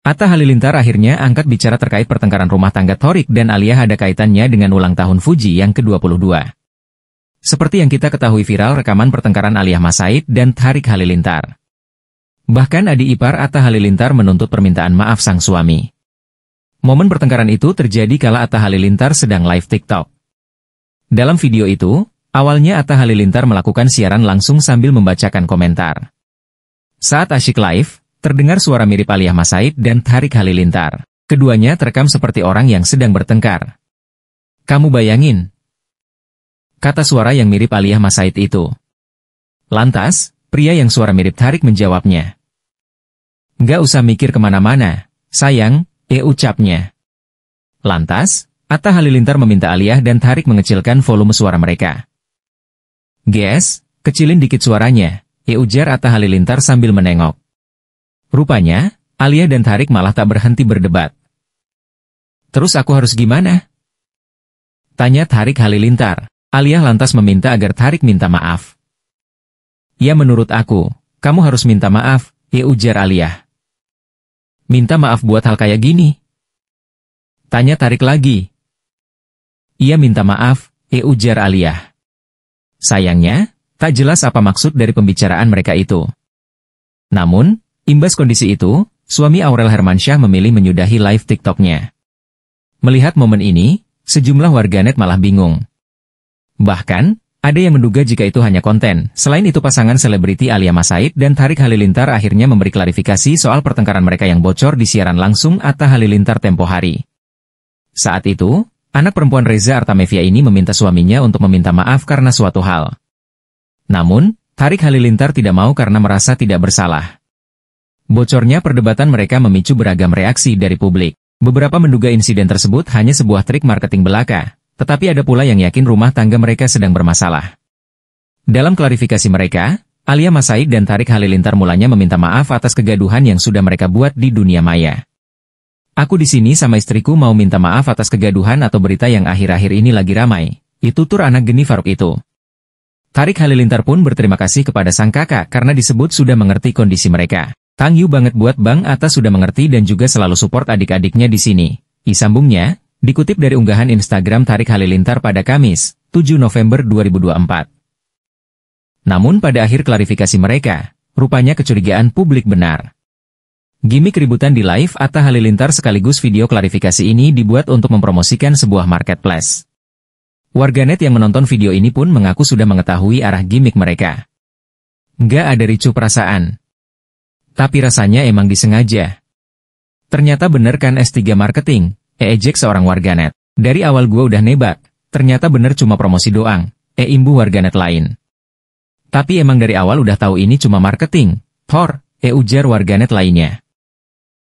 Atta Halilintar akhirnya angkat bicara terkait pertengkaran rumah tangga Torik dan Alia ada kaitannya dengan ulang tahun Fuji yang ke-22. Seperti yang kita ketahui viral rekaman pertengkaran Alia Masaid dan Tarik Halilintar. Bahkan Adi ipar Atta Halilintar menuntut permintaan maaf sang suami. Momen pertengkaran itu terjadi kala Atta Halilintar sedang live TikTok. Dalam video itu, awalnya Atta Halilintar melakukan siaran langsung sambil membacakan komentar. Saat asyik live, Terdengar suara mirip Aliyah Masaid dan Tarik Halilintar. Keduanya terekam seperti orang yang sedang bertengkar. Kamu bayangin? Kata suara yang mirip Aliyah Masaid itu. Lantas, pria yang suara mirip Tarik menjawabnya. Gak usah mikir kemana-mana, sayang, eh ucapnya. Lantas, Atta Halilintar meminta Aliyah dan Tarik mengecilkan volume suara mereka. Ges, kecilin dikit suaranya, eh ujar Atta Halilintar sambil menengok. Rupanya, Alia dan Tarik malah tak berhenti berdebat. Terus aku harus gimana? Tanya Tarik Halilintar. Alia lantas meminta agar Tarik minta maaf. Ya menurut aku, kamu harus minta maaf, ya ujar Alia. Minta maaf buat hal kayak gini? Tanya Tarik lagi. Ia minta maaf, ya ujar Alia. Sayangnya, tak jelas apa maksud dari pembicaraan mereka itu. Namun, Imbas kondisi itu, suami Aurel Hermansyah memilih menyudahi live TikToknya. Melihat momen ini, sejumlah warganet malah bingung. Bahkan, ada yang menduga jika itu hanya konten. Selain itu pasangan selebriti Alia Masaid dan Tarik Halilintar akhirnya memberi klarifikasi soal pertengkaran mereka yang bocor di siaran langsung atau Halilintar tempo hari. Saat itu, anak perempuan Reza Artamevia ini meminta suaminya untuk meminta maaf karena suatu hal. Namun, Tarik Halilintar tidak mau karena merasa tidak bersalah. Bocornya perdebatan mereka memicu beragam reaksi dari publik. Beberapa menduga insiden tersebut hanya sebuah trik marketing belaka, tetapi ada pula yang yakin rumah tangga mereka sedang bermasalah. Dalam klarifikasi mereka, Alia Masaid dan Tarik Halilintar mulanya meminta maaf atas kegaduhan yang sudah mereka buat di dunia maya. Aku di sini sama istriku mau minta maaf atas kegaduhan atau berita yang akhir-akhir ini lagi ramai. Itu tur anak geni Faruk itu. Tarik Halilintar pun berterima kasih kepada sang kakak karena disebut sudah mengerti kondisi mereka. Thank you banget buat Bang Atta sudah mengerti dan juga selalu support adik-adiknya di sini. Isambungnya, dikutip dari unggahan Instagram Tarik Halilintar pada Kamis, 7 November 2024. Namun pada akhir klarifikasi mereka, rupanya kecurigaan publik benar. Gimik ributan di live Atta Halilintar sekaligus video klarifikasi ini dibuat untuk mempromosikan sebuah marketplace. Warganet yang menonton video ini pun mengaku sudah mengetahui arah gimmick mereka. Nggak ada ricu perasaan. Tapi rasanya emang disengaja. Ternyata bener kan S3 Marketing, e Ejek seorang warganet. Dari awal gue udah nebak, ternyata bener cuma promosi doang, e imbu warganet lain. Tapi emang dari awal udah tahu ini cuma marketing, Hor. e ujar warganet lainnya.